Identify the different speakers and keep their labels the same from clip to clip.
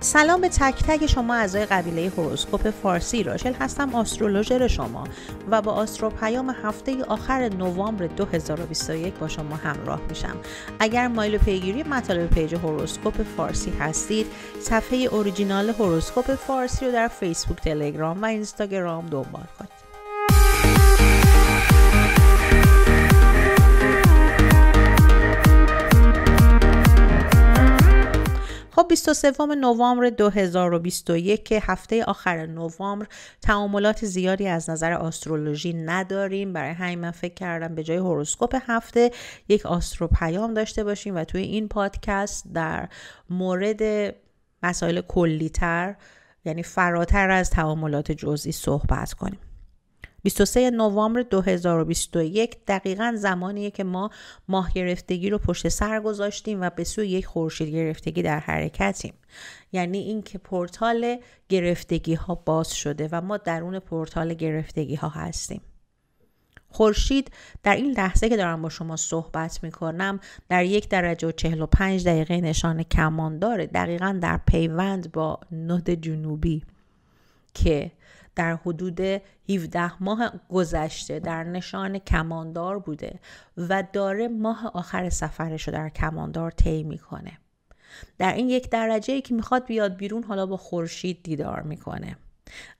Speaker 1: سلام به تک تک شما اعضای قبیله هوروسکوپ فارسی راشل هستم آسترولوژر شما و با آسترو پیام هفته آخر نوامبر 2021 با شما همراه میشم اگر مایل پیگیری مطالب پیج هوروسکوپ فارسی هستید صفحه اوریجینال هوروسکوپ فارسی رو در فیسبوک تلگرام و اینستاگرام دنبال کنید خب 23 نوامبر 2021 که هفته آخر نوامبر تعاملات زیادی از نظر آسترولوژی نداریم برای همین من فکر کردم به جای هوروسکوپ هفته یک آسترو پیام داشته باشیم و توی این پادکست در مورد مسائل کلیتر یعنی فراتر از تعاملات جزئی صحبت کنیم 23 نوامبر 2021 دقیقا زمانیه که ما ماه گرفتگی رو پشت سر گذاشتیم و به سوی یک خورشید گرفتگی در حرکتیم یعنی اینکه پورتال گرفتگی ها باز شده و ما درون پورتال گرفتگی ها هستیم خورشید در این لحظه که دارم با شما صحبت می کنم در یک درجه و 45 دقیقه نشان کمان داره دقیقا در پیوند با نود جنوبی که در حدود 17 ماه گذشته در نشان کماندار بوده و داره ماه آخر سفرش رو در کماندار طی میکنه در این یک درجه ای که میخواد بیاد بیرون حالا با خورشید دیدار میکنه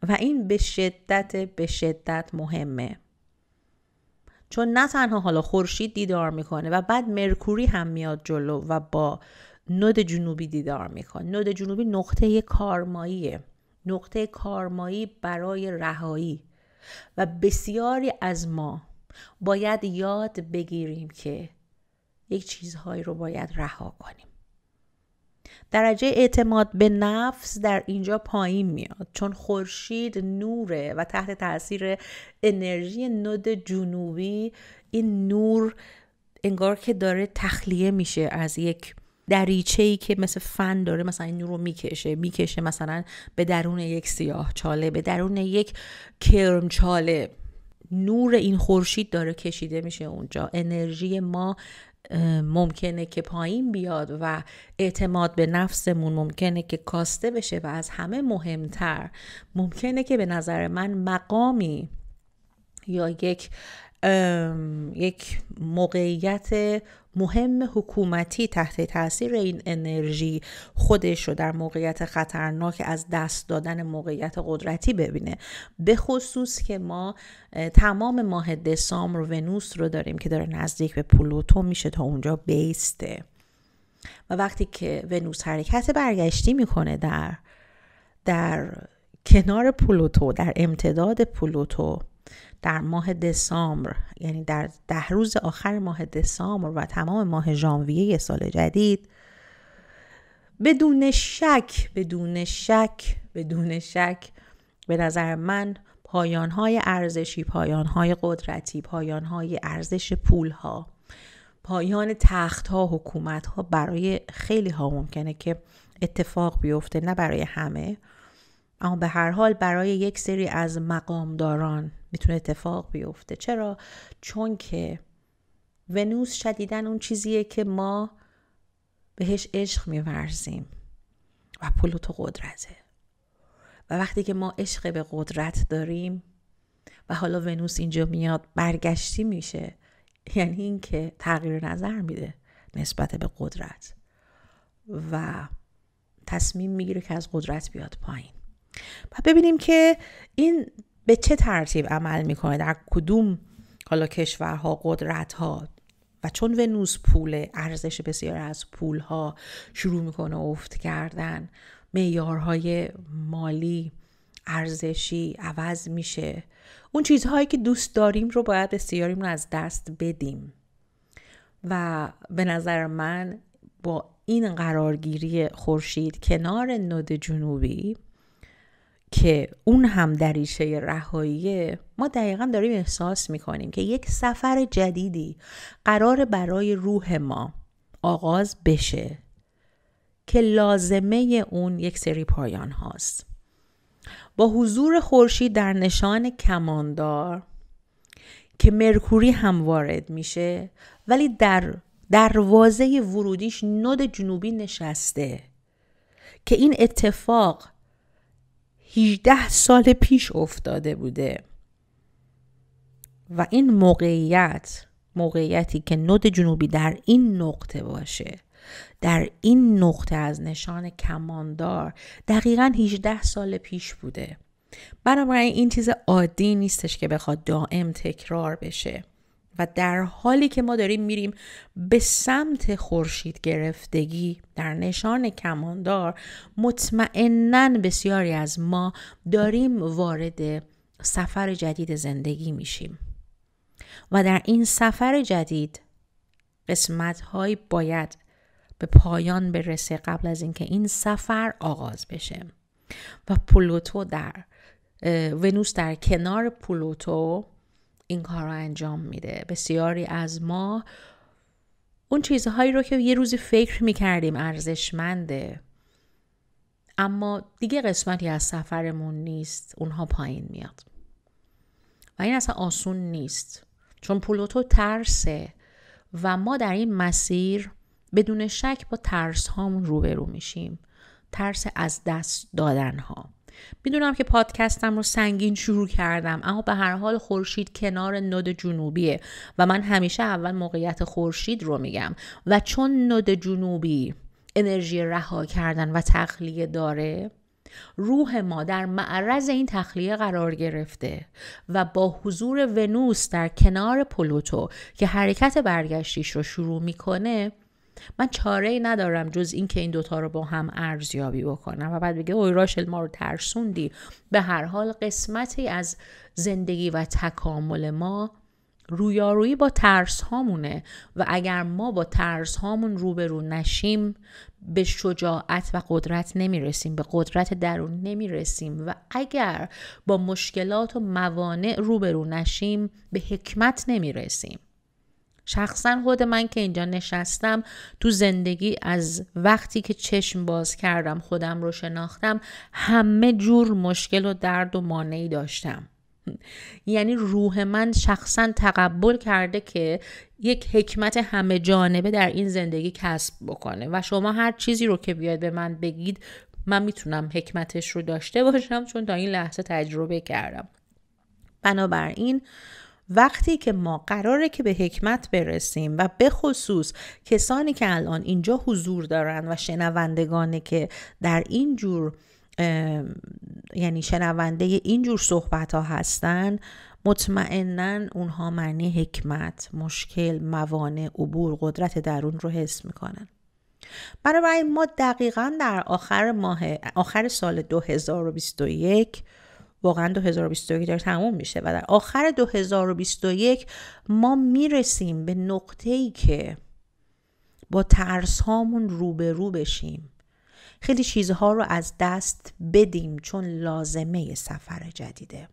Speaker 1: و این به شدت به شدت مهمه چون نه تنها حالا خورشید دیدار میکنه و بعد مرکوری هم میاد جلو و با نود جنوبی دیدار میکنه نود جنوبی نقطه کارماییه نقطه کارمایی برای رهایی و بسیاری از ما باید یاد بگیریم که یک چیزهایی رو باید رها کنیم درجه اعتماد به نفس در اینجا پایین میاد چون خورشید نوره و تحت تاثیر انرژی نود جنوبی این نور انگار که داره تخلیه میشه از یک دریچه ای که مثل فن داره مثلا این رو میکشه میکشه مثلا به درون یک سیاه چاله به درون یک کرم چاله نور این خورشید داره کشیده میشه اونجا انرژی ما ممکنه که پایین بیاد و اعتماد به نفسمون ممکنه که کاسته بشه و از همه مهمتر ممکنه که به نظر من مقامی یا یک یک موقعیت مهم حکومتی تحت تاثیر این انرژی خودش رو در موقعیت خطرناک از دست دادن موقعیت قدرتی ببینه به خصوص که ما تمام ماه دسامبر ونوس رو داریم که داره نزدیک به پلوتو میشه تا اونجا بیسته و وقتی که ونوس حرکت برگشتی میکنه در در کنار پلوتو در امتداد پلوتو در ماه دسامبر یعنی در ده روز آخر ماه دسامبر و تمام ماه ژانویه سال جدید بدون شک بدون شک بدون شک به نظر من پایان های ارزشی پایان های قدرتی پایان های ارزش پول ها پایان تخت ها حکومت ها برای خیلی ها ممکنه که اتفاق بیفته نه برای همه اما به هر حال برای یک سری از مقامداران میتونه اتفاق بیفته چرا چون که ونوس شدیدن اون چیزیه که ما بهش عشق میورزیم و پلوتو قدرته و وقتی که ما عشق به قدرت داریم و حالا ونوس اینجا میاد برگشتی میشه یعنی اینکه تغییر نظر میده نسبت به قدرت و تصمیم میگیره که از قدرت بیاد پایین و ببینیم که این به چه ترتیب عمل میکنه در کدوم حالا کشورها ها و چون ونوس پول ارزش بسیار از پولها شروع میکنه افت کردن معیارهای مالی ارزشی عوض میشه اون چیزهایی که دوست داریم رو باید بسیاریم رو از دست بدیم و به نظر من با این قرارگیری خورشید کنار نود جنوبی که اون هم دریچه رهاییه ما دقیقا داریم احساس میکنیم که یک سفر جدیدی قرار برای روح ما آغاز بشه که لازمه اون یک سری پایان هاست با حضور خورشید در نشان کماندار که مرکوری هم وارد میشه ولی در دروازه ورودیش نود جنوبی نشسته که این اتفاق 18 سال پیش افتاده بوده و این موقعیت موقعیتی که نود جنوبی در این نقطه باشه در این نقطه از نشان کماندار دقیقا 18 سال پیش بوده بنابراین این چیز عادی نیستش که بخواد دائم تکرار بشه و در حالی که ما داریم میریم به سمت خورشید گرفتگی در نشان کماندار مطمئنا بسیاری از ما داریم وارد سفر جدید زندگی میشیم و در این سفر جدید قسمت های باید به پایان برسه قبل از اینکه این سفر آغاز بشه و پلوتو در ونوس در کنار پلوتو این کار رو انجام میده بسیاری از ما اون چیزهایی رو که یه روزی فکر میکردیم ارزشمنده اما دیگه قسمتی از سفرمون نیست اونها پایین میاد و این اصلا آسون نیست چون پلوتو ترسه و ما در این مسیر بدون شک با ترس هامون روبرو میشیم ترس از دست دادن ها میدونم که پادکستم رو سنگین شروع کردم اما به هر حال خورشید کنار نود جنوبیه و من همیشه اول موقعیت خورشید رو میگم و چون نود جنوبی انرژی رها کردن و تخلیه داره روح ما در معرض این تخلیه قرار گرفته و با حضور ونوس در کنار پلوتو که حرکت برگشتیش رو شروع میکنه من چاره ای ندارم جز اینکه این دوتا رو با هم ارزیابی بکنم و بعد بگه اوی راشل ما رو ترسوندی به هر حال قسمتی از زندگی و تکامل ما رویارویی با ترس هامونه و اگر ما با ترس هامون روبرو نشیم به شجاعت و قدرت نمیرسیم به قدرت درون نمیرسیم و اگر با مشکلات و موانع روبرو نشیم به حکمت نمیرسیم شخصا خود من که اینجا نشستم تو زندگی از وقتی که چشم باز کردم خودم رو شناختم همه جور مشکل و درد و مانعی داشتم یعنی روح من شخصا تقبل کرده که یک حکمت همه جانبه در این زندگی کسب بکنه و شما هر چیزی رو که بیاید به من بگید من میتونم حکمتش رو داشته باشم چون تا این لحظه تجربه کردم بنابراین وقتی که ما قراره که به حکمت برسیم و به خصوص کسانی که الان اینجا حضور دارن و شنوندگانی که در این جور یعنی شنونده اینجور صحبت ها هستن مطمئنا اونها معنی حکمت، مشکل، موانع، عبور، قدرت درون رو حس میکنن. برای ما دقیقا در آخر ماه آخر سال 2021 واقعا 2021 داره تموم میشه و در آخر 2021 ما میرسیم به نقطه ای که با ترس هامون روبرو بشیم خیلی چیزها رو از دست بدیم چون لازمه سفر جدیده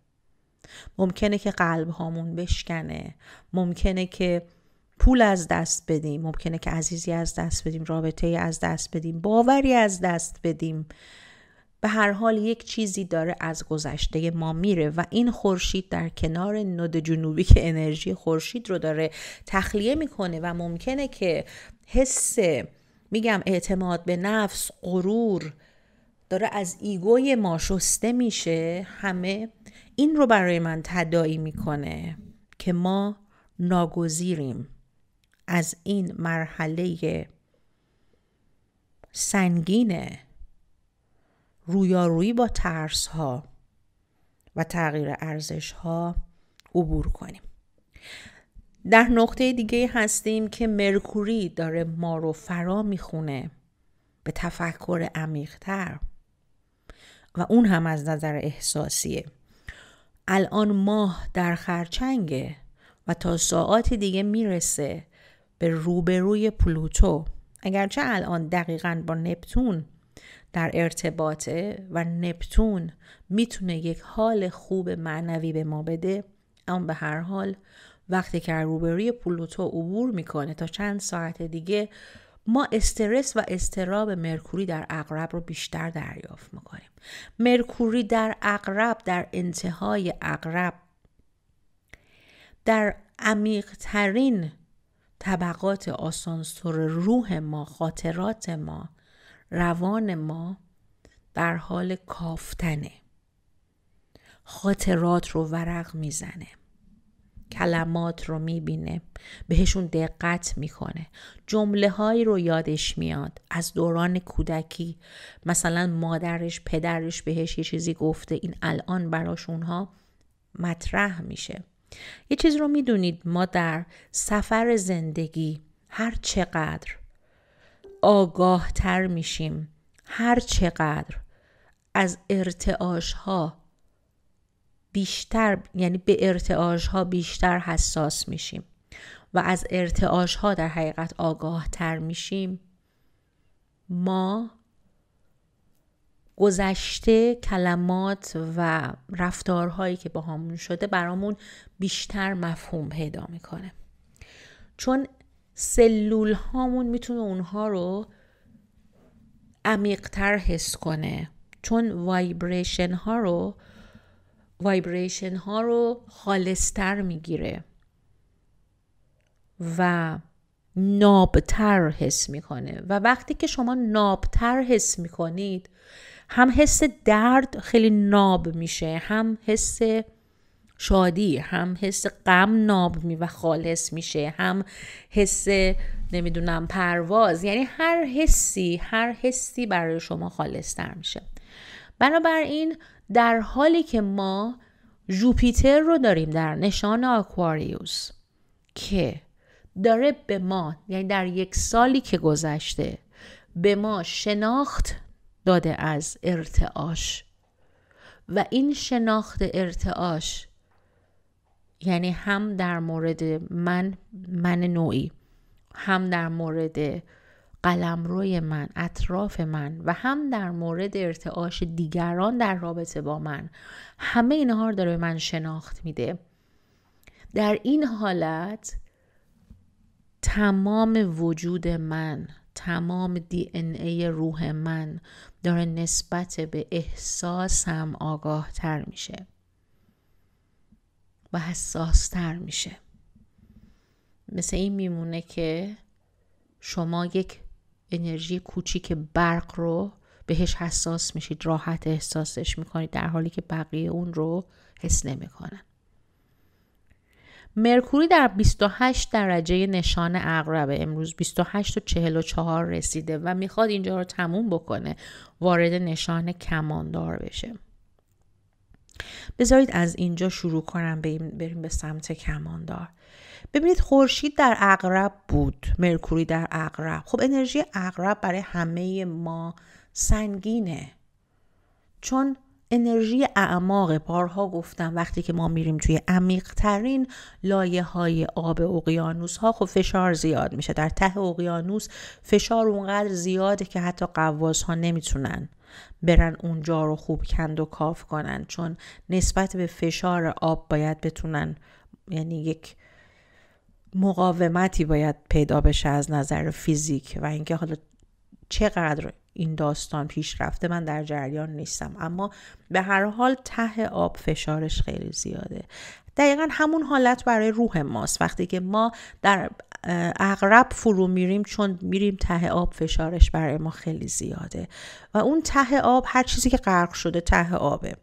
Speaker 1: ممکنه که قلب هامون بشکنه ممکنه که پول از دست بدیم ممکنه که عزیزی از دست بدیم رابطه از دست بدیم باوری از دست بدیم به هر حال یک چیزی داره از گذشته ما میره و این خورشید در کنار نود جنوبی که انرژی خورشید رو داره تخلیه میکنه و ممکنه که حس میگم اعتماد به نفس غرور داره از ایگوی ما شسته میشه همه این رو برای من تدایی میکنه که ما ناگزیریم از این مرحله سنگینه رویارویی با ترس ها و تغییر ارزش ها عبور کنیم در نقطه دیگه هستیم که مرکوری داره ما رو فرا میخونه به تفکر عمیقتر و اون هم از نظر احساسیه الان ماه در خرچنگه و تا ساعات دیگه میرسه به روبروی پلوتو اگرچه الان دقیقا با نپتون در ارتباطه و نپتون میتونه یک حال خوب معنوی به ما بده اما به هر حال وقتی که روبروی پلوتو عبور میکنه تا چند ساعت دیگه ما استرس و استراب مرکوری در اقرب رو بیشتر دریافت میکنیم مرکوری در اقرب در انتهای اقرب در عمیقترین طبقات آسانسور روح ما خاطرات ما روان ما در حال کافتنه خاطرات رو ورق میزنه کلمات رو میبینه بهشون دقت میکنه جمله هایی رو یادش میاد از دوران کودکی مثلا مادرش پدرش بهش یه چیزی گفته این الان براش اونها مطرح میشه یه چیز رو میدونید ما در سفر زندگی هر چقدر آگاه تر میشیم هر چقدر از ارتعاش ها بیشتر یعنی به ارتعاش ها بیشتر حساس میشیم و از ارتعاش ها در حقیقت آگاه تر میشیم ما گذشته کلمات و رفتارهایی که با همون شده برامون بیشتر مفهوم پیدا میکنه چون سلول هامون میتونه اونها رو عمیقتر حس کنه چون وایبریشن ها رو وایبریشن ها رو خالصتر میگیره و نابتر حس میکنه و وقتی که شما نابتر حس میکنید هم حس درد خیلی ناب میشه هم حس شادی هم حس غم ناب می و خالص میشه هم حس نمیدونم پرواز یعنی هر حسی هر حسی برای شما خالص تر میشه بنابراین در حالی که ما جوپیتر رو داریم در نشان آکواریوس که داره به ما یعنی در یک سالی که گذشته به ما شناخت داده از ارتعاش و این شناخت ارتعاش یعنی هم در مورد من من نوعی هم در مورد قلمروی من اطراف من و هم در مورد ارتعاش دیگران در رابطه با من همه اینها رو داره به من شناخت میده در این حالت تمام وجود من تمام دی ان ای روح من داره نسبت به احساسم آگاه تر میشه و تر میشه مثل این میمونه که شما یک انرژی کوچیک برق رو بهش حساس میشید راحت احساسش میکنید در حالی که بقیه اون رو حس نمیکنن مرکوری در 28 درجه نشان اقرب امروز 28 و 44 رسیده و میخواد اینجا رو تموم بکنه وارد نشان کماندار بشه بذارید از اینجا شروع کنم بریم به سمت کماندار ببینید خورشید در اقرب بود مرکوری در اقرب خب انرژی اقرب برای همه ما سنگینه چون انرژی اعماق بارها گفتم وقتی که ما میریم توی عمیقترین لایه های آب اقیانوس ها خب فشار زیاد میشه در ته اقیانوس فشار اونقدر زیاده که حتی قواس ها نمیتونن برن اونجا رو خوب کند و کاف کنن چون نسبت به فشار آب باید بتونن یعنی یک مقاومتی باید پیدا بشه از نظر فیزیک و اینکه حالا چقدر این داستان پیش رفته من در جریان نیستم اما به هر حال ته آب فشارش خیلی زیاده دقیقا همون حالت برای روح ماست وقتی که ما در اغرب فرو میریم چون میریم ته آب فشارش برای ما خیلی زیاده و اون ته آب هر چیزی که غرق شده ته آبه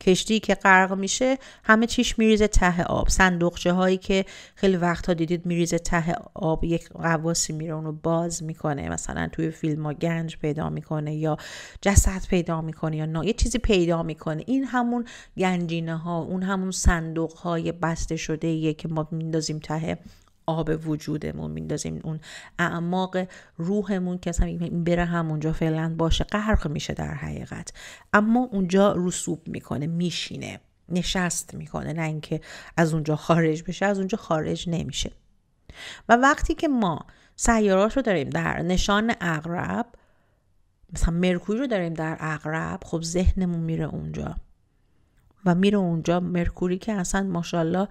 Speaker 1: کشتی که غرق میشه همه چیش میریزه ته آب صندوقچه هایی که خیلی وقتها دیدید میریزه ته آب یک قواسی میره اونو باز میکنه مثلا توی فیلم ها گنج پیدا میکنه یا جسد پیدا میکنه یا نه یه چیزی پیدا میکنه این همون گنجینه ها اون همون صندوق های بسته شده که ما میندازیم ته آب وجودمون میندازیم اون اعماق روحمون که اصلا بره همونجا اونجا فعلا باشه غرق میشه در حقیقت اما اونجا رسوب میکنه میشینه نشست میکنه نه اینکه از اونجا خارج بشه از اونجا خارج نمیشه و وقتی که ما سیارات رو داریم در نشان اقرب مثلا مرکوری رو داریم در اقرب خب ذهنمون میره اونجا و میره اونجا مرکوری که اصلا ماشاءالله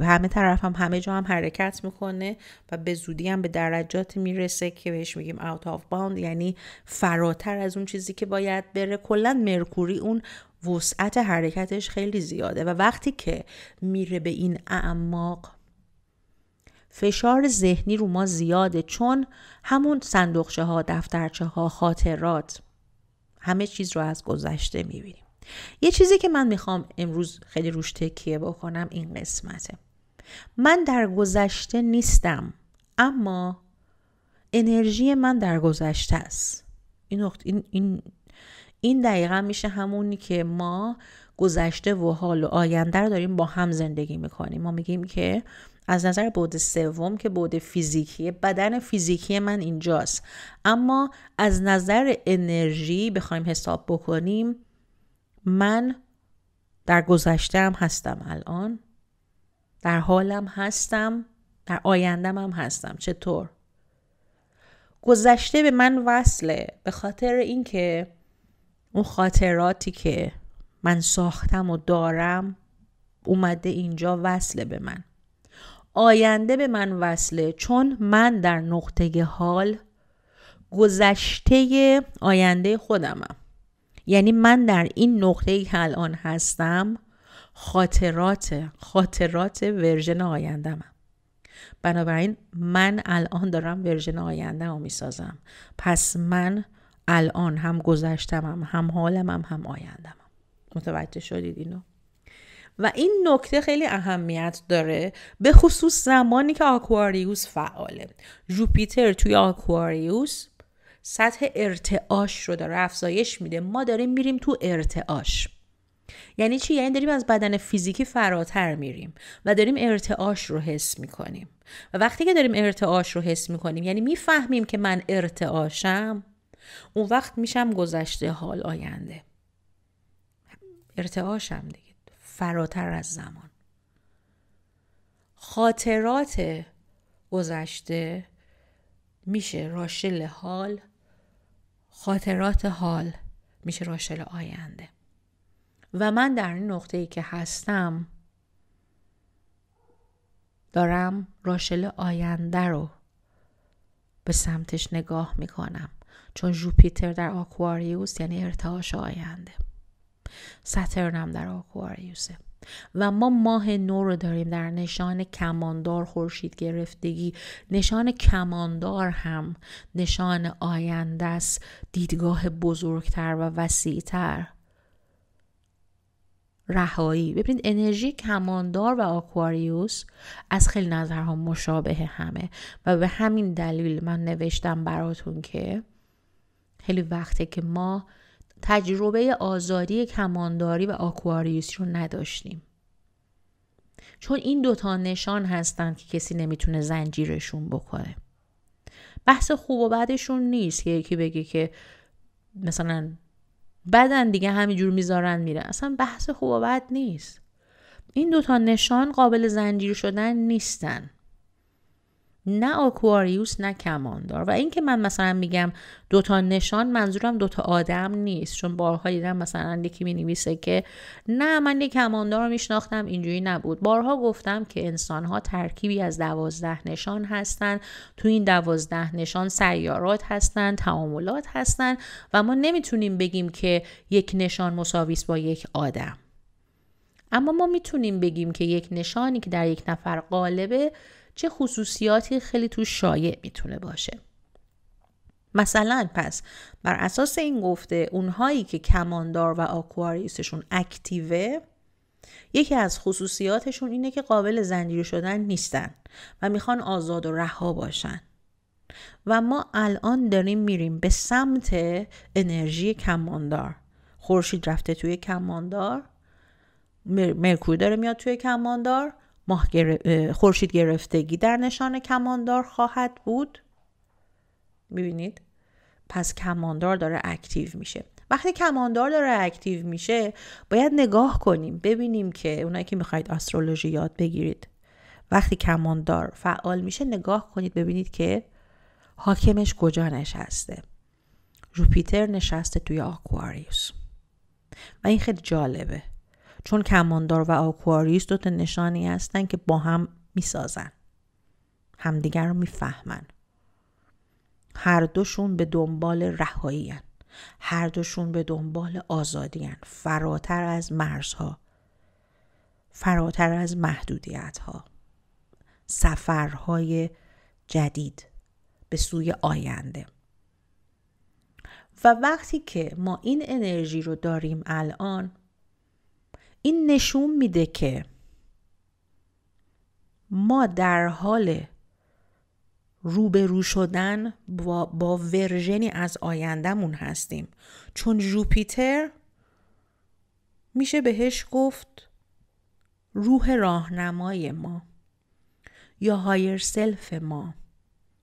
Speaker 1: همه طرف هم همه جا هم حرکت میکنه و به زودی هم به درجات میرسه که بهش میگیم out of bound یعنی فراتر از اون چیزی که باید بره کلا مرکوری اون وسعت حرکتش خیلی زیاده و وقتی که میره به این اعماق فشار ذهنی رو ما زیاده چون همون صندوقچه ها دفترچه ها خاطرات همه چیز رو از گذشته میبینیم یه چیزی که من میخوام امروز خیلی روش تکیه بکنم این قسمته من در گذشته نیستم اما انرژی من در گذشته است این, این, این, این دقیقا میشه همونی که ما گذشته و حال و آینده رو داریم با هم زندگی میکنیم ما میگیم که از نظر بود سوم که بود فیزیکی بدن فیزیکی من اینجاست اما از نظر انرژی بخوایم حساب بکنیم من در هم هستم الان در حالم هستم در آیندم هم هستم چطور گذشته به من وصله به خاطر اینکه اون خاطراتی که من ساختم و دارم اومده اینجا وصله به من آینده به من وصله چون من در نقطه حال گذشته آینده خودمم یعنی من در این نقطه ای که الان هستم خاطرات خاطرات ورژن آیندهمم بنابراین من الان دارم ورژن آینده رو میسازم پس من الان هم گذشتم هم حالم هم, هم هم. متوجه شدید اینو و این نکته خیلی اهمیت داره به خصوص زمانی که آکواریوس فعاله جوپیتر توی آکواریوس سطح ارتعاش رو داره افزایش میده ما داریم میریم تو ارتعاش یعنی چی یعنی داریم از بدن فیزیکی فراتر میریم و داریم ارتعاش رو حس میکنیم و وقتی که داریم ارتعاش رو حس میکنیم یعنی میفهمیم که من ارتعاشم اون وقت میشم گذشته حال آینده ارتعاشم دیگه فراتر از زمان خاطرات گذشته میشه راشل حال خاطرات حال میشه راشل آینده و من در این نقطه ای که هستم دارم راشل آینده رو به سمتش نگاه میکنم چون جوپیتر در آکواریوس یعنی ارتعاش آینده سترنم در آکواریوسه و ما ماه نو رو داریم در نشان کماندار خورشید گرفتگی نشان کماندار هم نشان آینده است دیدگاه بزرگتر و وسیعتر رهایی ببینید انرژی کماندار و آکواریوس از خیلی نظرها مشابه همه و به همین دلیل من نوشتم براتون که خیلی وقته که ما تجربه آزادی کمانداری و آکواریوسی رو نداشتیم چون این دوتا نشان هستند که کسی نمیتونه زنجیرشون بکنه بحث خوب و بدشون نیست که یکی بگه که مثلا بدن دیگه همینجور میذارن میره اصلا بحث خوب و بد نیست این دوتا نشان قابل زنجیر شدن نیستن نه آکواریوس نه کماندار و اینکه من مثلا میگم دوتا نشان منظورم دوتا آدم نیست چون بارها دیدم مثلا یکی می نویسه که نه من یک کماندار رو میشناختم اینجوری نبود بارها گفتم که انسان ها ترکیبی از دوازده نشان هستند تو این دوازده نشان سیارات هستند تعاملات هستند و ما نمیتونیم بگیم که یک نشان مساویس با یک آدم اما ما میتونیم بگیم که یک نشانی که در یک نفر قالبه، چه خصوصیاتی خیلی تو شایع میتونه باشه مثلا پس بر اساس این گفته اونهایی که کماندار و آکواریسشون اکتیوه یکی از خصوصیاتشون اینه که قابل زنجیره شدن نیستن و میخوان آزاد و رها باشن و ما الان داریم میریم به سمت انرژی کماندار خورشید رفته توی کماندار مرکور داره میاد توی کماندار ماه خورشید گرفتگی در نشان کماندار خواهد بود میبینید پس کماندار داره اکتیو میشه وقتی کماندار داره اکتیو میشه باید نگاه کنیم ببینیم که اونایی که میخواید آسترولوژی یاد بگیرید وقتی کماندار فعال میشه نگاه کنید ببینید که حاکمش کجا نشسته جوپیتر نشسته توی آکواریوس و این خیلی جالبه چون کماندار و آکواریوس دوتا نشانی هستن که با هم میسازن. همدیگر رو میفهمن. هر دوشون به دنبال رهایی هر دوشون به دنبال آزادی هن. فراتر از مرزها. فراتر از محدودیت ها. سفرهای جدید به سوی آینده. و وقتی که ما این انرژی رو داریم الان این نشون میده که ما در حال روبرو شدن با, با ورژنی از آیندهمون هستیم چون جوپیتر میشه بهش گفت روح راهنمای ما یا هایر سلف ما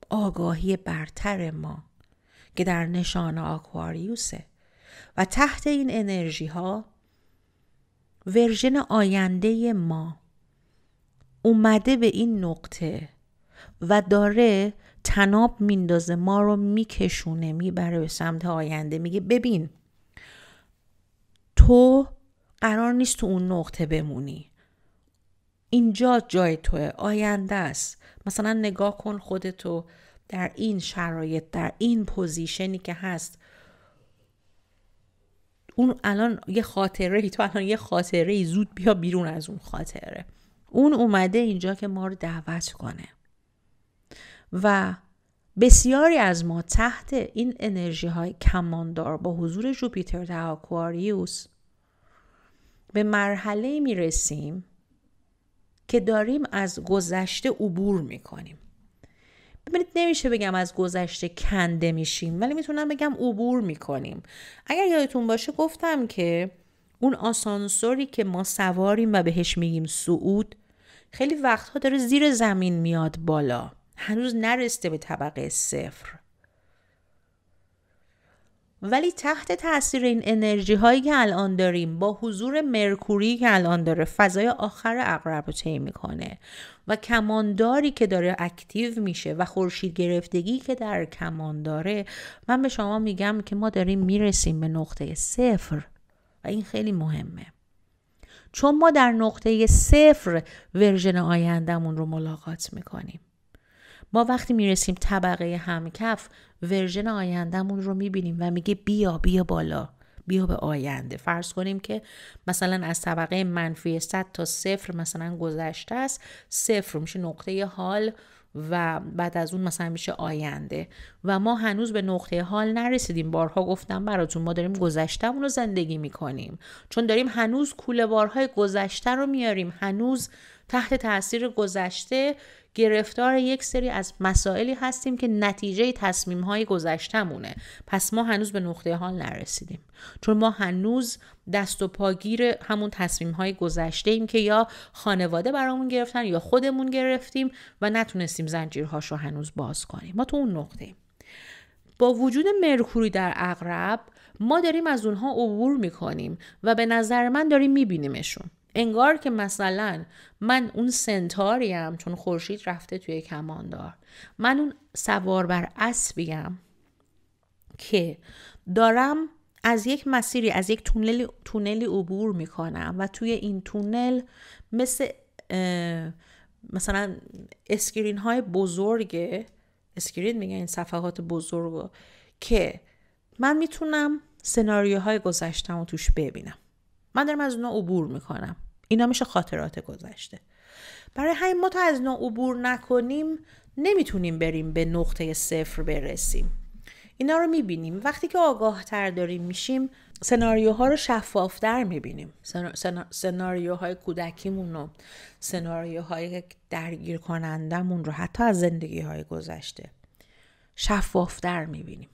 Speaker 1: آگاهی برتر ما که در نشان آکواریوسه و تحت این انرژی ها ورژن آینده ما اومده به این نقطه و داره تناب میندازه ما رو میکشونه میبره به سمت آینده میگه ببین تو قرار نیست تو اون نقطه بمونی اینجا جای توه آینده است مثلا نگاه کن خودتو در این شرایط در این پوزیشنی که هست اون الان یه خاطره ای تو الان یه خاطره ای زود بیا بیرون از اون خاطره اون اومده اینجا که ما رو دعوت کنه و بسیاری از ما تحت این انرژی های کماندار با حضور جوپیتر در آکواریوس به مرحله می رسیم که داریم از گذشته عبور میکنیم. ببینید نمیشه بگم از گذشته کنده میشیم ولی میتونم بگم عبور میکنیم اگر یادتون باشه گفتم که اون آسانسوری که ما سواریم و بهش میگیم سعود خیلی وقتها داره زیر زمین میاد بالا هنوز نرسته به طبقه صفر ولی تحت تاثیر این انرژی هایی که الان داریم با حضور مرکوری که الان داره فضای آخر اقرب رو طی میکنه و کمانداری که داره اکتیو میشه و خورشید گرفتگی که در کمان داره من به شما میگم که ما داریم میرسیم به نقطه صفر و این خیلی مهمه چون ما در نقطه صفر ورژن آیندهمون رو ملاقات میکنیم ما وقتی میرسیم طبقه همکف ورژن آیندهمون رو میبینیم و میگه بیا بیا بالا بیا به آینده فرض کنیم که مثلا از طبقه منفی 100 تا صفر مثلا گذشته است صفر میشه نقطه حال و بعد از اون مثلا میشه آینده و ما هنوز به نقطه حال نرسیدیم بارها گفتم براتون ما داریم گذشته رو زندگی میکنیم چون داریم هنوز کوله بارهای گذشته رو میاریم هنوز تحت تاثیر گذشته گرفتار یک سری از مسائلی هستیم که نتیجه تصمیم های گذشتمونه پس ما هنوز به نقطه حال نرسیدیم چون ما هنوز دست و پاگیر همون تصمیم های گذشته ایم که یا خانواده برامون گرفتن یا خودمون گرفتیم و نتونستیم زنجیرهاش رو هنوز باز کنیم ما تو اون نقطه ایم. با وجود مرکوری در اقرب ما داریم از اونها عبور میکنیم و به نظر من داریم میبینیمشون انگار که مثلا من اون سنتاریم چون خورشید رفته توی کماندار من اون سوار بر اسبیم که دارم از یک مسیری از یک تونلی, تونلی عبور میکنم و توی این تونل مثل مثلا اسکرین های بزرگ اسکرین میگن این صفحات بزرگ که من میتونم سناریوهای گذشتم و توش ببینم من دارم از اونا عبور میکنم اینا میشه خاطرات گذشته برای همین ما تا از نوع عبور نکنیم نمیتونیم بریم به نقطه صفر برسیم اینا رو میبینیم وقتی که آگاه تر داریم میشیم سناریوها رو شفافتر میبینیم سناریوهای کودکیمون رو سناریوهای درگیر کنندمون رو حتی از های گذشته شفافتر میبینیم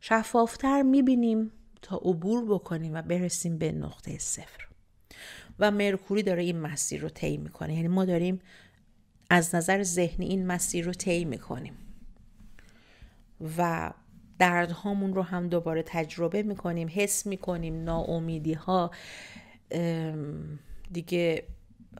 Speaker 1: شفافتر میبینیم تا عبور بکنیم و برسیم به نقطه صفر و مرکوری داره این مسیر رو طی میکنه یعنی ما داریم از نظر ذهنی این مسیر رو طی میکنیم و دردهامون رو هم دوباره تجربه میکنیم حس میکنیم ناامیدی ها دیگه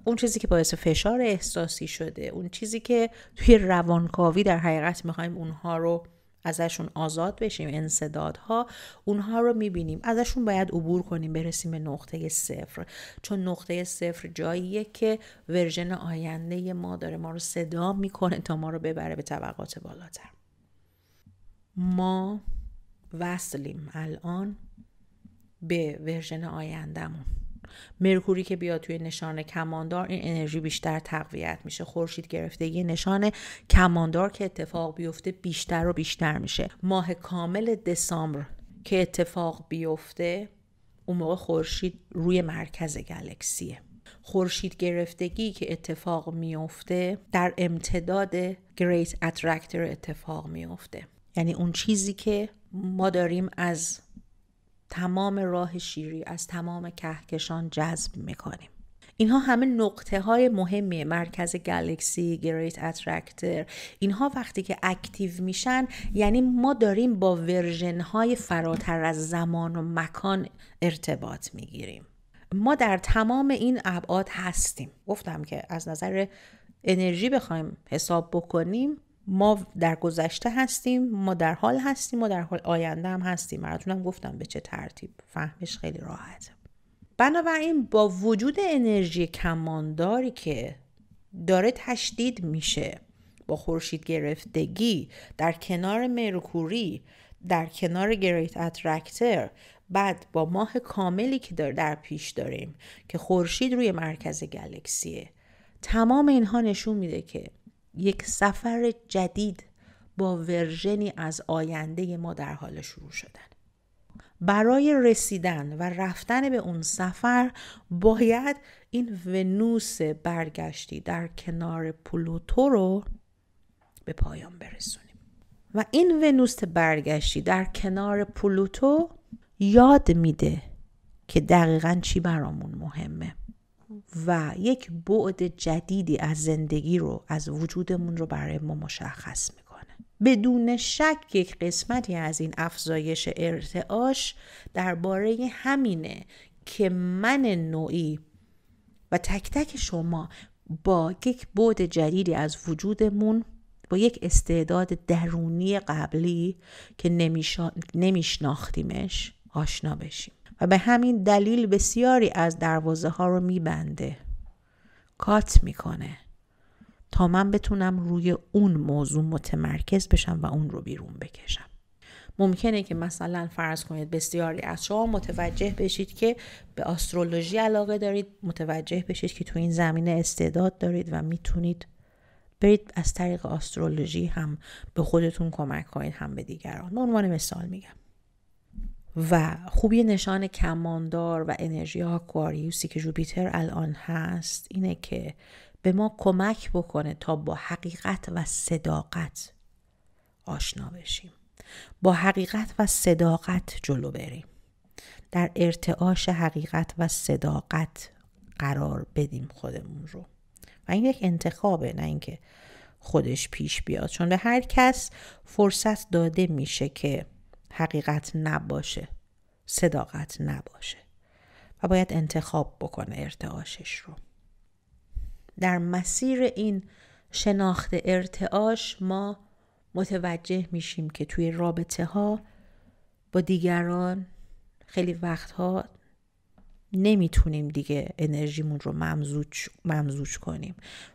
Speaker 1: اون چیزی که باعث فشار احساسی شده اون چیزی که توی روانکاوی در حقیقت میخوایم اونها رو ازشون آزاد بشیم انصدادها اونها رو میبینیم ازشون باید عبور کنیم برسیم به نقطه صفر چون نقطه صفر جاییه که ورژن آینده ما داره ما رو صدا میکنه تا ما رو ببره به طبقات بالاتر ما وصلیم الان به ورژن آیندهمون مرکوری که بیاد توی نشان کماندار این انرژی بیشتر تقویت میشه خورشید گرفتگی نشان کماندار که اتفاق بیفته بیشتر و بیشتر میشه ماه کامل دسامبر که اتفاق بیفته اون موقع خورشید روی مرکز گلکسیه خورشید گرفتگی که اتفاق میفته در امتداد گریت اترکتر اتفاق میفته یعنی اون چیزی که ما داریم از تمام راه شیری از تمام کهکشان جذب میکنیم اینها همه نقطه های مهمی مرکز گلکسی، گریت اترکتر اینها وقتی که اکتیو میشن یعنی ما داریم با ورژن های فراتر از زمان و مکان ارتباط میگیریم ما در تمام این ابعاد هستیم گفتم که از نظر انرژی بخوایم حساب بکنیم ما در گذشته هستیم ما در حال هستیم ما در حال آینده هم هستیم براتونم گفتم به چه ترتیب فهمش خیلی راحت بنابراین با وجود انرژی کمانداری که داره تشدید میشه با خورشید گرفتگی در کنار مرکوری در کنار گریت اترکتر بعد با ماه کاملی که در در پیش داریم که خورشید روی مرکز گلکسیه تمام اینها نشون میده که یک سفر جدید با ورژنی از آینده ما در حال شروع شدن برای رسیدن و رفتن به اون سفر باید این ونوس برگشتی در کنار پلوتو رو به پایان برسونیم و این ونوس برگشتی در کنار پلوتو یاد میده که دقیقا چی برامون مهمه و یک بعد جدیدی از زندگی رو از وجودمون رو برای ما مشخص میکنه بدون شک یک قسمتی از این افزایش ارتعاش درباره همینه که من نوعی و تک تک شما با یک بعد جدیدی از وجودمون با یک استعداد درونی قبلی که نمیشناختیمش آشنا بشیم و به همین دلیل بسیاری از دروازه ها رو میبنده کات میکنه تا من بتونم روی اون موضوع متمرکز بشم و اون رو بیرون بکشم ممکنه که مثلا فرض کنید بسیاری از شما متوجه بشید که به استرولوژی علاقه دارید متوجه بشید که تو این زمینه استعداد دارید و میتونید برید از طریق استرولوژی هم به خودتون کمک کنید هم به دیگران به عنوان مثال میگم و خوبی نشان کماندار و انرژی آکواریوسی که جوپیتر الان هست اینه که به ما کمک بکنه تا با حقیقت و صداقت آشنا بشیم با حقیقت و صداقت جلو بریم در ارتعاش حقیقت و صداقت قرار بدیم خودمون رو و این یک انتخابه نه اینکه خودش پیش بیاد چون به هر کس فرصت داده میشه که حقیقت نباشه صداقت نباشه و باید انتخاب بکنه ارتعاشش رو در مسیر این شناخت ارتعاش ما متوجه میشیم که توی رابطه ها با دیگران خیلی وقتها نمیتونیم دیگه انرژیمون رو ممزوج, ممزوج کنیم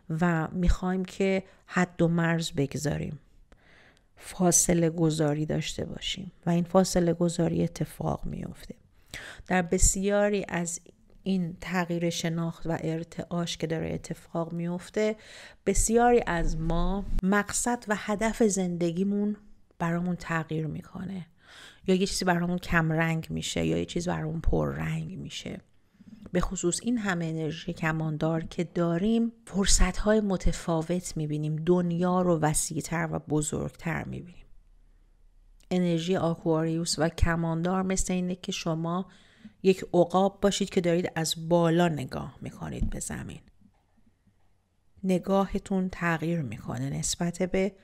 Speaker 1: و میخوایم که حد و مرز بگذاریم فاصله گذاری داشته باشیم و این فاصله گذاری اتفاق میفته در بسیاری از این تغییر شناخت و ارتعاش که داره اتفاق میفته بسیاری از ما مقصد و هدف زندگیمون برامون تغییر میکنه یا یه چیزی برامون کم رنگ میشه یا یه چیز برامون پر رنگ میشه به خصوص این همه انرژی کماندار که داریم فرصت های متفاوت میبینیم دنیا رو وسیعتر و بزرگتر میبینیم انرژی آکواریوس و کماندار مثل اینه که شما یک عقاب باشید که دارید از بالا نگاه میکنید به زمین نگاهتون تغییر میکنه نسبت به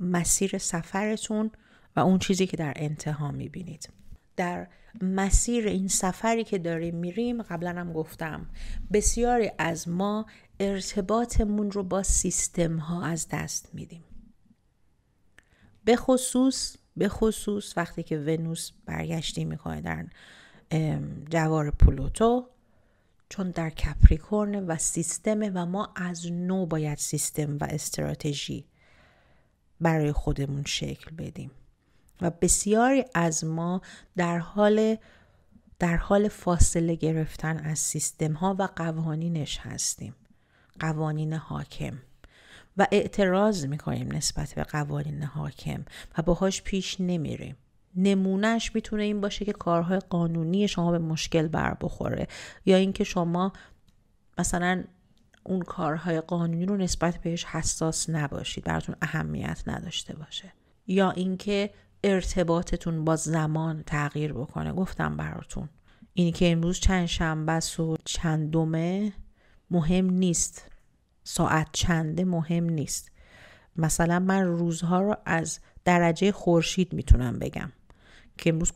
Speaker 1: مسیر سفرتون و اون چیزی که در انتها میبینید در مسیر این سفری که داریم میریم قبلا هم گفتم بسیاری از ما ارتباطمون رو با سیستم ها از دست میدیم به خصوص به خصوص وقتی که ونوس برگشتی میکنه در جوار پلوتو چون در کپریکورن و سیستمه و ما از نو باید سیستم و استراتژی برای خودمون شکل بدیم و بسیاری از ما در حال در حال فاصله گرفتن از سیستم ها و قوانینش هستیم قوانین حاکم و اعتراض میکنیم نسبت به قوانین حاکم و باهاش پیش نمیریم نمونهش میتونه این باشه که کارهای قانونی شما به مشکل بر بخوره یا اینکه شما مثلا اون کارهای قانونی رو نسبت بهش حساس نباشید براتون اهمیت نداشته باشه یا اینکه ارتباطتون با زمان تغییر بکنه گفتم براتون اینی که امروز چند شنبه و چند دومه مهم نیست ساعت چنده مهم نیست مثلا من روزها رو از درجه خورشید میتونم بگم که امروز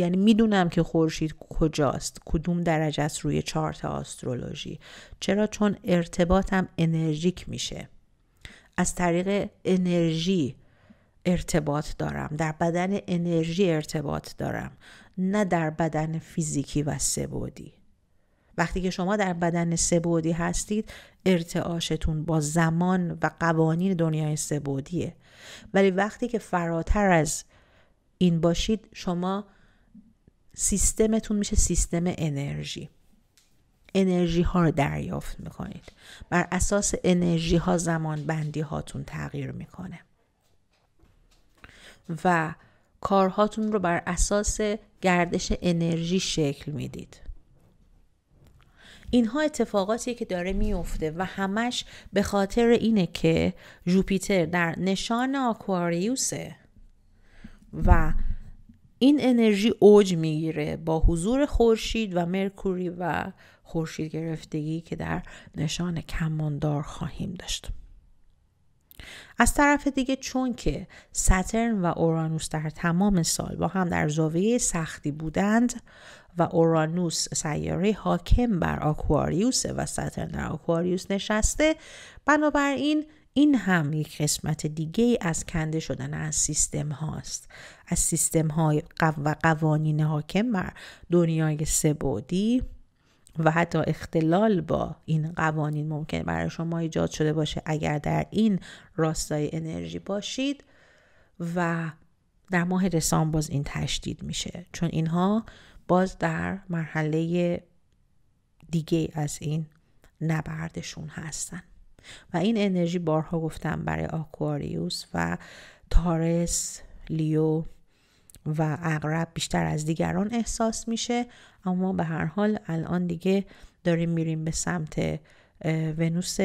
Speaker 1: یعنی میدونم که خورشید کجاست کدوم درجه است روی چارت آسترولوژی چرا چون ارتباطم انرژیک میشه از طریق انرژی ارتباط دارم در بدن انرژی ارتباط دارم نه در بدن فیزیکی و سبودی وقتی که شما در بدن سبودی هستید ارتعاشتون با زمان و قوانین دنیای سبودیه ولی وقتی که فراتر از این باشید شما سیستمتون میشه سیستم انرژی انرژی ها رو دریافت میکنید بر اساس انرژی ها زمان بندی هاتون تغییر میکنه و کارهاتون رو بر اساس گردش انرژی شکل میدید اینها اتفاقاتیه که داره میفته و همش به خاطر اینه که جوپیتر در نشان آکواریوسه و این انرژی اوج میگیره با حضور خورشید و مرکوری و خورشید گرفتگی که در نشان کماندار خواهیم داشت از طرف دیگه چون که سترن و اورانوس در تمام سال با هم در زاویه سختی بودند و اورانوس سیاره حاکم بر آکواریوس و سترن در آکواریوس نشسته بنابراین این هم یک قسمت دیگه از کنده شدن از سیستم هاست از سیستم های و قوانین حاکم بر دنیای سبودی و حتی اختلال با این قوانین ممکن برای شما ایجاد شده باشه اگر در این راستای انرژی باشید و در ماه رسان باز این تشدید میشه چون اینها باز در مرحله دیگه از این نبردشون هستن و این انرژی بارها گفتم برای آکواریوس و تارس لیو و اغرب بیشتر از دیگران احساس میشه اما به هر حال الان دیگه داریم میریم به سمت ونوس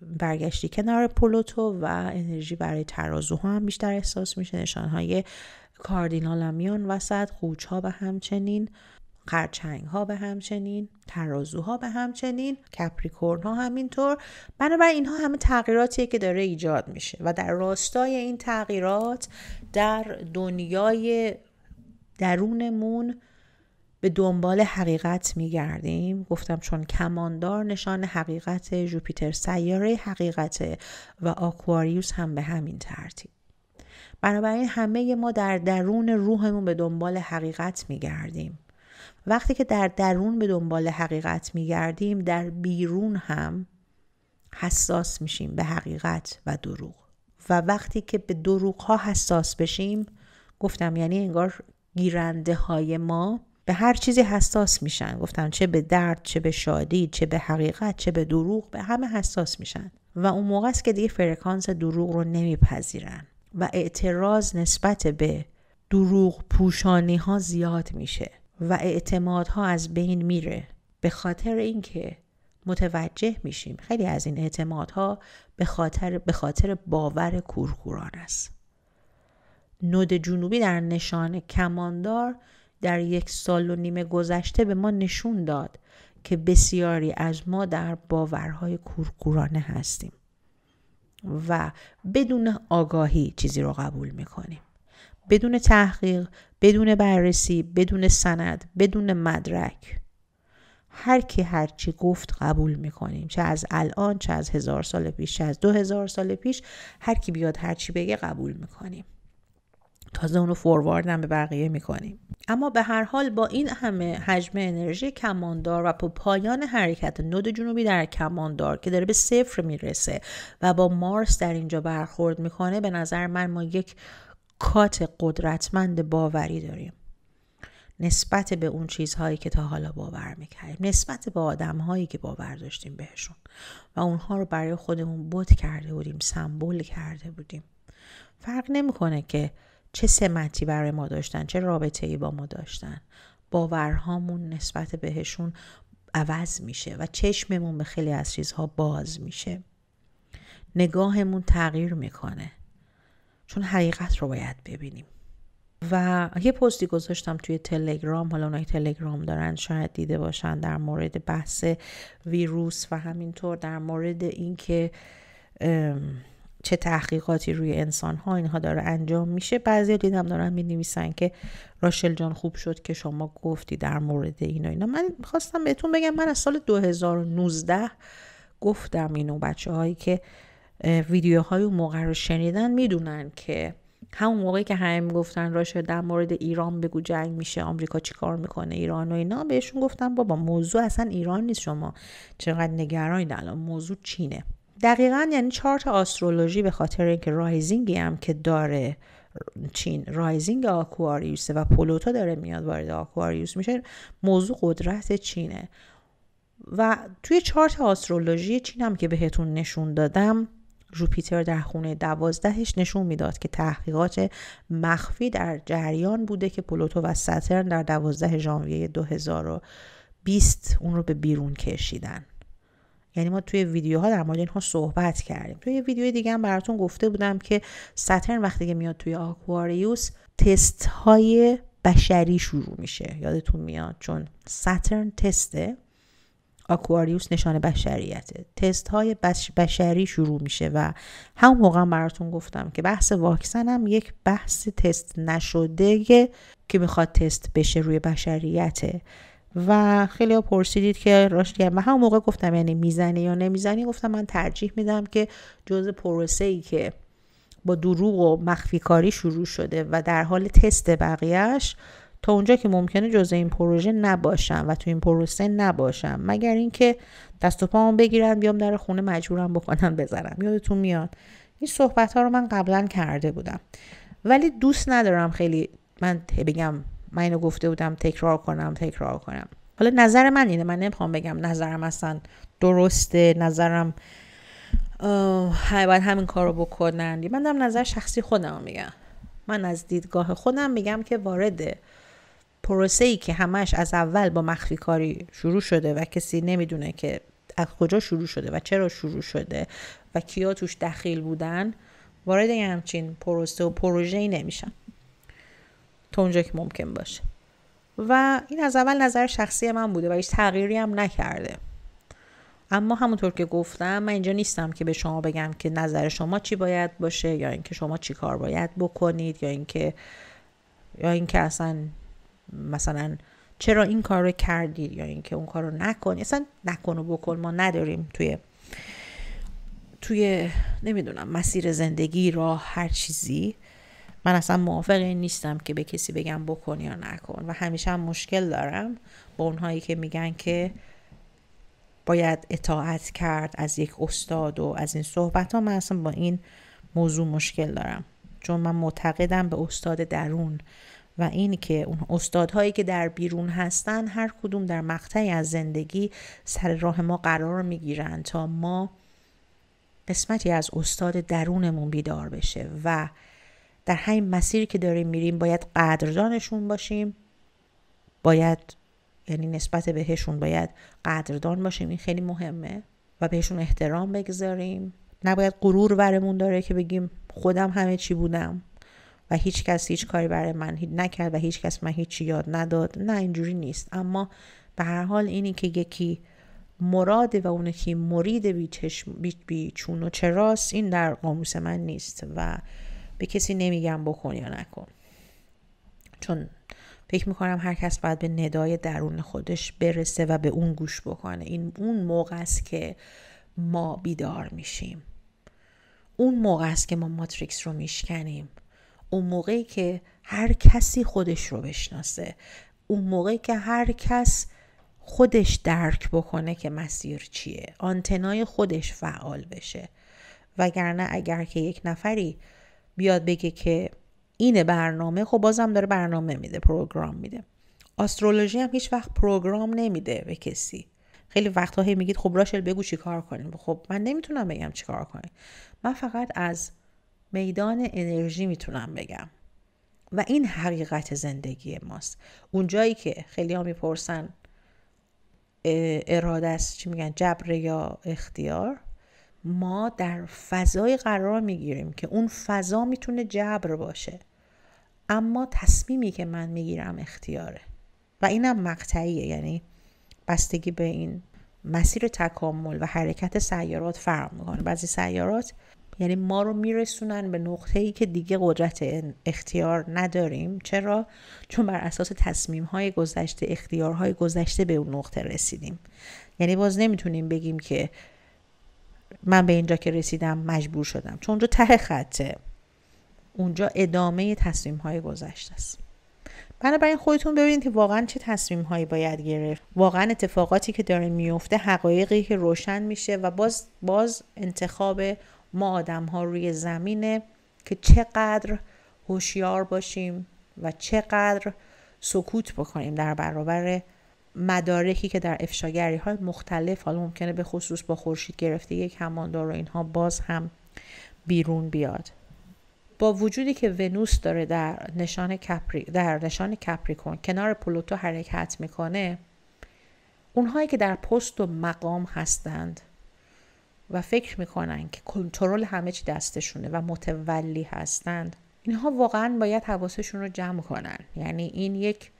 Speaker 1: برگشتی کنار پلوتو و انرژی برای ترازوها هم بیشتر احساس میشه نشانهای کاردینال هم میان وسط قوچ ها و همچنین خرچنگ ها به همچنین ترازوها به همچنین کپریکورن ها همینطور بنابراین اینها همه تغییراتیه که داره ایجاد میشه و در راستای این تغییرات در دنیای درونمون به دنبال حقیقت میگردیم گفتم چون کماندار نشان حقیقت جوپیتر سیاره حقیقت و آکواریوس هم به همین ترتیب بنابراین همه ما در درون روحمون به دنبال حقیقت میگردیم وقتی که در درون به دنبال حقیقت میگردیم در بیرون هم حساس میشیم به حقیقت و دروغ و وقتی که به دروغ ها حساس بشیم گفتم یعنی انگار گیرنده های ما به هر چیزی حساس میشن گفتم چه به درد چه به شادی چه به حقیقت چه به دروغ به همه حساس میشن و اون موقع است که دیگه فرکانس دروغ رو نمیپذیرن و اعتراض نسبت به دروغ پوشانی ها زیاد میشه و اعتمادها از بین میره به خاطر اینکه متوجه میشیم خیلی از این اعتمادها به خاطر به خاطر باور کورکوران است نود جنوبی در نشان کماندار در یک سال و نیمه گذشته به ما نشون داد که بسیاری از ما در باورهای کورکورانه هستیم و بدون آگاهی چیزی رو قبول میکنیم بدون تحقیق بدون بررسی بدون سند بدون مدرک هر کی هر چی گفت قبول میکنیم چه از الان چه از هزار سال پیش چه از دو هزار سال پیش هر کی بیاد هر چی بگه قبول میکنیم تازه اونو فوروارد هم به بقیه میکنیم اما به هر حال با این همه حجم انرژی کماندار و با پایان حرکت نود جنوبی در کماندار که داره به صفر میرسه و با مارس در اینجا برخورد میکنه به نظر من ما یک کات قدرتمند باوری داریم نسبت به اون چیزهایی که تا حالا باور میکردیم نسبت به آدمهایی که باور داشتیم بهشون و اونها رو برای خودمون بود کرده بودیم سمبل کرده بودیم فرق نمیکنه که چه سمتی برای ما داشتن چه رابطه ای با ما داشتن باورهامون نسبت بهشون عوض میشه و چشممون به خیلی از چیزها باز میشه نگاهمون تغییر میکنه چون حقیقت رو باید ببینیم و یه پستی گذاشتم توی تلگرام حالا اونایی تلگرام دارن شاید دیده باشن در مورد بحث ویروس و همینطور در مورد اینکه چه تحقیقاتی روی انسان اینها داره انجام میشه بعضی دیدم دارن می نویسن که راشل جان خوب شد که شما گفتی در مورد اینا اینا من خواستم بهتون بگم من از سال 2019 گفتم اینو بچه هایی که ویدیوهای اون موقع رو شنیدن میدونن که همون موقعی که همه گفتن راشه در مورد ایران بگو جنگ میشه آمریکا چیکار میکنه ایران و اینا بهشون گفتن بابا موضوع اصلا ایران نیست شما چقدر نگرانید الان موضوع چینه دقیقا یعنی چارت آسترولوژی به خاطر اینکه رایزینگی هم که داره چین رایزینگ آکواریوسه و پلوتو داره میاد وارد آکواریوس میشه موضوع قدرت چینه و توی چارت آسترولوژی چین که بهتون نشون دادم جوپیتر در خونه دوازدهش نشون میداد که تحقیقات مخفی در جریان بوده که پلوتو و سترن در دوازده ژانویه 2020 اون رو به بیرون کشیدن یعنی ما توی ویدیوها در مورد اینها صحبت کردیم توی ویدیوی دیگه هم براتون گفته بودم که سترن وقتی که میاد توی آکواریوس تست های بشری شروع میشه یادتون میاد چون سترن تسته آکواریوس نشان بشریته تست های بشری شروع میشه و همون موقع براتون گفتم که بحث واکسن هم یک بحث تست نشده که میخواد تست بشه روی بشریته و خیلی ها پرسیدید که راش و همون موقع گفتم یعنی میزنه یا نمیزنی گفتم من ترجیح میدم که جز پروسه ای که با دروغ و مخفی کاری شروع شده و در حال تست بقیهش تا اونجا که ممکنه جزء این پروژه نباشم و تو این پروسه نباشم مگر اینکه دست و پامو بگیرن بیام در خونه مجبورم بکنن بذارم یادتون میاد این صحبت ها رو من قبلا کرده بودم ولی دوست ندارم خیلی من بگم من اینو گفته بودم تکرار کنم تکرار کنم حالا نظر من اینه من نمیخوام بگم نظرم اصلا درسته نظرم باید همین کار رو بکنن من دارم نظر شخصی خودم میگم من از دیدگاه خودم میگم که وارد پروسه ای که همش از اول با مخفی کاری شروع شده و کسی نمیدونه که از کجا شروع شده و چرا شروع شده و کیا توش دخیل بودن وارد یه همچین پروسه و پروژه ای نمیشن تا اونجا که ممکن باشه و این از اول نظر شخصی من بوده و هیچ تغییری هم نکرده اما همونطور که گفتم من اینجا نیستم که به شما بگم که نظر شما چی باید باشه یا اینکه شما چی کار باید بکنید یا اینکه یا اینکه اصلا مثلا چرا این کار رو کردید یا اینکه اون کار رو نکن اصلا نکن و بکن ما نداریم توی توی نمیدونم مسیر زندگی راه هر چیزی من اصلا موافق این نیستم که به کسی بگم بکن یا نکن و همیشه هم مشکل دارم با اونهایی که میگن که باید اطاعت کرد از یک استاد و از این صحبت ها من اصلا با این موضوع مشکل دارم چون من معتقدم به استاد درون و این که اون استادهایی که در بیرون هستن هر کدوم در مقطعی از زندگی سر راه ما قرار میگیرن تا ما قسمتی از استاد درونمون بیدار بشه و در همین مسیری که داریم میریم باید قدردانشون باشیم باید یعنی نسبت بهشون باید قدردان باشیم این خیلی مهمه و بهشون احترام بگذاریم نباید غرور ورمون داره که بگیم خودم همه چی بودم و هیچ کس هیچ کاری برای من نکرد و هیچ کس من هیچی یاد نداد نه اینجوری نیست اما به هر حال اینی که یکی مراده و اون که مرید بی, چون و چراست این در قاموس من نیست و به کسی نمیگم بکن یا نکن چون فکر میکنم هر کس باید به ندای درون خودش برسه و به اون گوش بکنه این اون موقع است که ما بیدار میشیم اون موقع است که ما ماتریکس رو میشکنیم اون موقعی که هر کسی خودش رو بشناسه اون موقعی که هر کس خودش درک بکنه که مسیر چیه آنتنای خودش فعال بشه وگرنه اگر که یک نفری بیاد بگه که اینه برنامه خب بازم داره برنامه میده پروگرام میده آسترولوژی هم هیچ وقت پروگرام نمیده به کسی خیلی وقتها هی میگید خب راشل بگو چی کار کنیم خب من نمیتونم بگم چی کار کنیم من فقط از میدان انرژی میتونم بگم و این حقیقت زندگی ماست اونجایی که خیلی ها میپرسن اراده است چی میگن جبر یا اختیار ما در فضای قرار میگیریم که اون فضا میتونه جبر باشه اما تصمیمی که من میگیرم اختیاره و اینم مقطعیه یعنی بستگی به این مسیر تکامل و حرکت سیارات فرق میکنه بعضی سیارات یعنی ما رو میرسونن به نقطه ای که دیگه قدرت اختیار نداریم چرا چون بر اساس تصمیم های گذشته های گذشته به اون نقطه رسیدیم یعنی باز نمیتونیم بگیم که من به اینجا که رسیدم مجبور شدم چون اونجا ته خطه اونجا ادامه تصمیم های گذشته است بنابراین خودتون ببینید که واقعا چه تصمیم هایی باید گرفت واقعا اتفاقاتی که داره میفته حقایقی که روشن میشه و باز باز انتخاب ما آدم ها روی زمینه که چقدر هوشیار باشیم و چقدر سکوت بکنیم در برابر مدارکی که در افشاگری های مختلف حالا ممکنه به خصوص با خورشید یک کماندار و اینها باز هم بیرون بیاد با وجودی که ونوس داره در نشان کپری در نشان کپریکون کنار پلوتو حرکت میکنه اونهایی که در پست و مقام هستند و فکر میکنن که کنترل همه چی دستشونه و متولی هستند اینها واقعا باید حواسشون رو جمع کنن یعنی این یک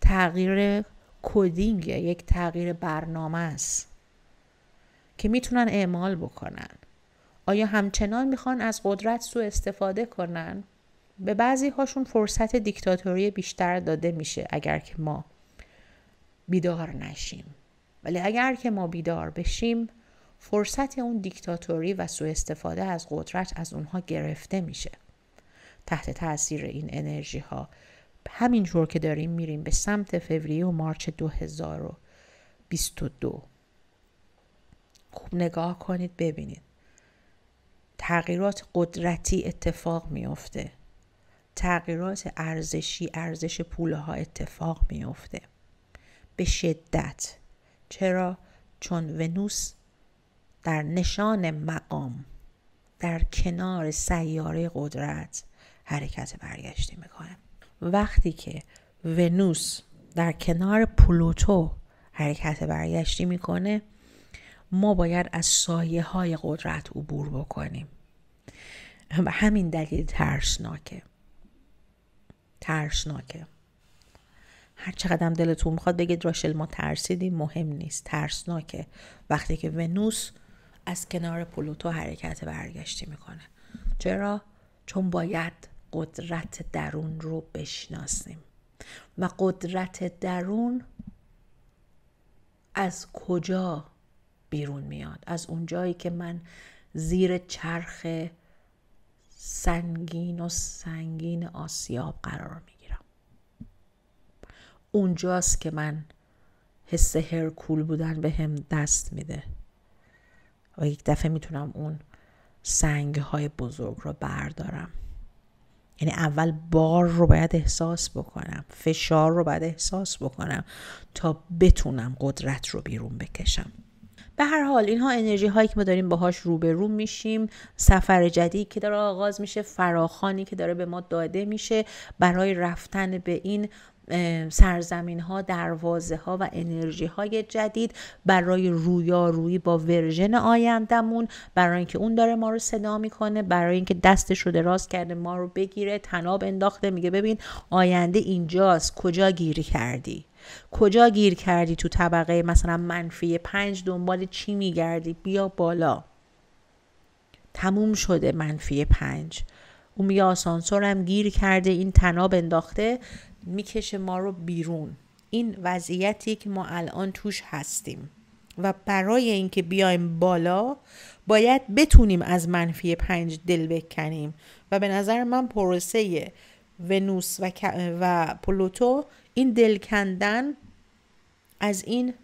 Speaker 1: تغییر کدینگ یک تغییر برنامه است که میتونن اعمال بکنن آیا همچنان میخوان از قدرت سو استفاده کنن به بعضی هاشون فرصت دیکتاتوری بیشتر داده میشه اگر که ما بیدار نشیم ولی اگر که ما بیدار بشیم فرصت اون دیکتاتوری و سوء استفاده از قدرت از اونها گرفته میشه تحت تاثیر این انرژی ها همینجور که داریم میریم به سمت فوریه و مارچ 2022 خوب نگاه کنید ببینید تغییرات قدرتی اتفاق میافته تغییرات ارزشی ارزش پولها اتفاق میافته به شدت چرا چون ونوس در نشان مقام در کنار سیاره قدرت حرکت برگشتی میکنه وقتی که ونوس در کنار پلوتو حرکت برگشتی میکنه ما باید از سایه های قدرت عبور بکنیم و همین دلیل ترسناکه ترسناکه هر چقدر هم دلتون میخواد بگید راشل ما ترسیدیم مهم نیست ترسناکه وقتی که ونوس از کنار پلوتو حرکت برگشتی میکنه چرا چون باید قدرت درون رو بشناسیم و قدرت درون از کجا بیرون میاد از اونجایی که من زیر چرخ سنگین و سنگین آسیاب قرار میگیرم اونجاست که من حس هرکول بودن به هم دست میده و یک دفعه میتونم اون سنگ های بزرگ رو بردارم یعنی اول بار رو باید احساس بکنم فشار رو باید احساس بکنم تا بتونم قدرت رو بیرون بکشم به هر حال اینها انرژی هایی که ما داریم باهاش روبرو میشیم سفر جدیدی که داره آغاز میشه فراخانی که داره به ما داده میشه برای رفتن به این سرزمین ها دروازه ها و انرژی های جدید برای رویارویی با ورژن آیندهمون برای اینکه اون داره ما رو صدا میکنه برای اینکه دستش رو دراز کرده ما رو بگیره تناب انداخته میگه ببین آینده اینجاست کجا گیری کردی کجا گیر کردی تو طبقه مثلا منفی پنج دنبال چی میگردی بیا بالا تموم شده منفی پنج اون میگه آسانسورم گیر کرده این تناب انداخته میکشه ما رو بیرون این وضعیتی که ما الان توش هستیم و برای اینکه بیایم بالا باید بتونیم از منفی پنج دل بکنیم و به نظر من پروسه ونوس و, و پلوتو این دل کندن از این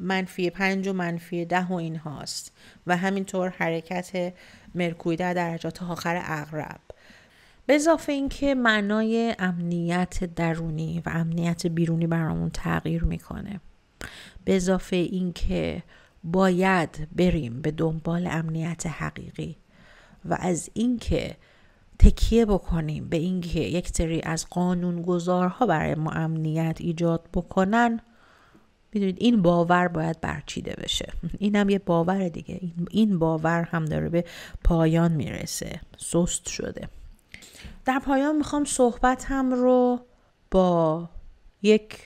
Speaker 1: منفی پنج و منفی ده و این هاست و همینطور حرکت مرکوری در درجات آخر اغرب به اضافه اینکه معنای امنیت درونی و امنیت بیرونی برامون تغییر میکنه به اضافه اینکه باید بریم به دنبال امنیت حقیقی و از اینکه تکیه بکنیم به اینکه یک سری از قانونگذارها برای ما امنیت ایجاد بکنن میدونید این باور باید برچیده بشه این هم یه باور دیگه این باور هم داره به پایان میرسه سست شده در پایان میخوام صحبت هم رو با یک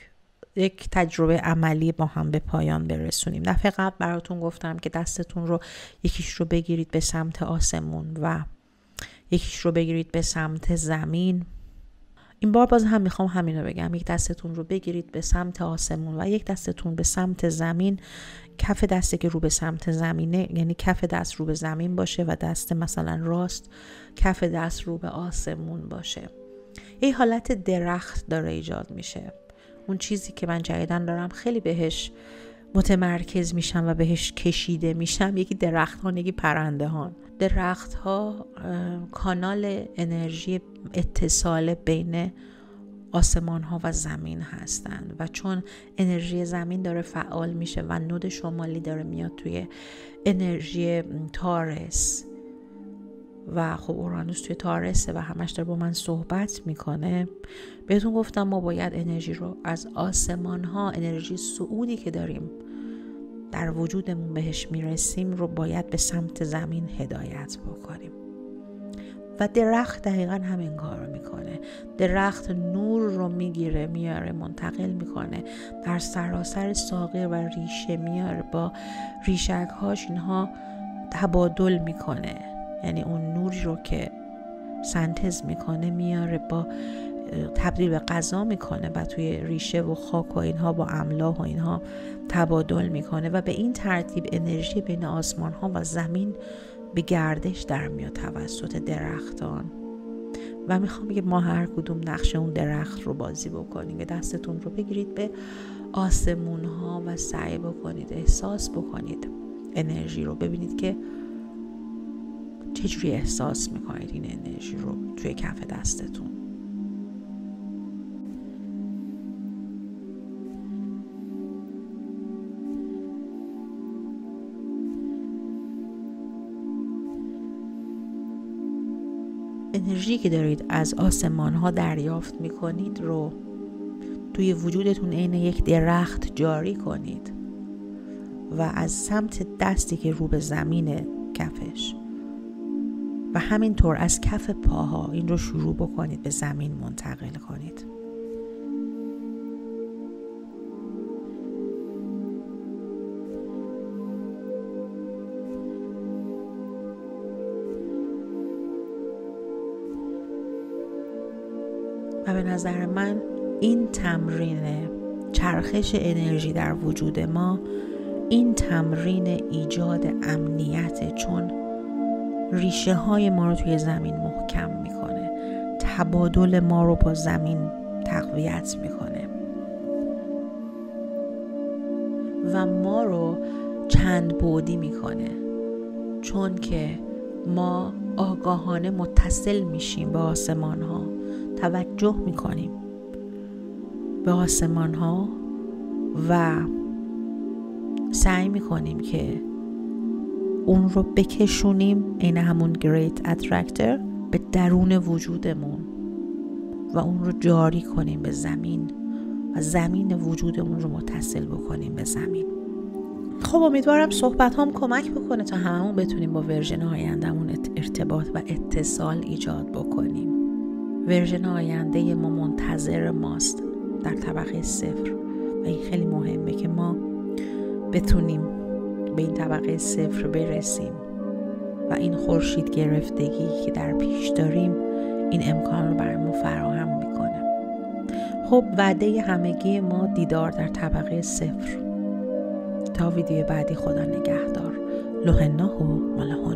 Speaker 1: یک تجربه عملی با هم به پایان برسونیم دفعه قبل براتون گفتم که دستتون رو یکیش رو بگیرید به سمت آسمون و یکیش رو بگیرید به سمت زمین این بار باز هم میخوام همین رو بگم یک دستتون رو بگیرید به سمت آسمون و یک دستتون به سمت زمین کف دستی که رو به سمت زمینه یعنی کف دست رو به زمین باشه و دست مثلا راست کف دست رو به آسمون باشه یه حالت درخت داره ایجاد میشه اون چیزی که من جدیدا دارم خیلی بهش متمرکز میشم و بهش کشیده میشم یکی ها یکی ها درخت ها کانال انرژی اتصال بین آسمان ها و زمین هستند و چون انرژی زمین داره فعال میشه و نود شمالی داره میاد توی انرژی تارس و خب اورانوس توی تارسه و همش داره با من صحبت میکنه بهتون گفتم ما باید انرژی رو از آسمان ها انرژی سعودی که داریم در وجودمون بهش میرسیم رو باید به سمت زمین هدایت بکنیم و درخت دقیقا همین کار رو میکنه درخت نور رو میگیره میاره منتقل میکنه در سراسر ساقه و ریشه میاره با ریشک هاش اینها تبادل میکنه یعنی اون نور رو که سنتز میکنه میاره با تبدیل به غذا میکنه و توی ریشه و خاک و اینها با املاح و اینها تبادل میکنه و به این ترتیب انرژی بین آسمان ها و زمین به گردش در میاد توسط درختان و میخوام یه ما هر کدوم نقش اون درخت رو بازی بکنیم که دستتون رو بگیرید به آسمون ها و سعی بکنید احساس بکنید انرژی رو ببینید که چجوری احساس میکنید این انرژی رو توی کف دستتون انرژی که دارید از آسمان ها دریافت می کنید رو توی وجودتون عین یک درخت جاری کنید و از سمت دستی که رو به زمین کفش و همینطور از کف پاها این رو شروع بکنید به زمین منتقل کنید به نظر من این تمرین چرخش انرژی در وجود ما این تمرین ایجاد امنیت، چون ریشه های ما رو توی زمین محکم میکنه تبادل ما رو با زمین تقویت میکنه و ما رو چند بودی میکنه چون که ما آگاهانه متصل میشیم به آسمان ها توجه می کنیم به آسمان ها و سعی می کنیم که اون رو بکشونیم این همون Great اترکتر به درون وجودمون و اون رو جاری کنیم به زمین و زمین وجودمون رو متصل بکنیم به زمین خب امیدوارم صحبت هم کمک بکنه تا همون بتونیم با ورژن آیندهمون ارتباط و اتصال ایجاد بکنیم ورژن آینده ما منتظر ماست در طبقه صفر و این خیلی مهمه که ما بتونیم به این طبقه صفر برسیم و این خورشید گرفتگی که در پیش داریم این امکان رو برای ما فراهم میکنه خب وعده همگی ما دیدار در طبقه صفر تا ویدیو بعدی خدا نگهدار لوهناهو مالا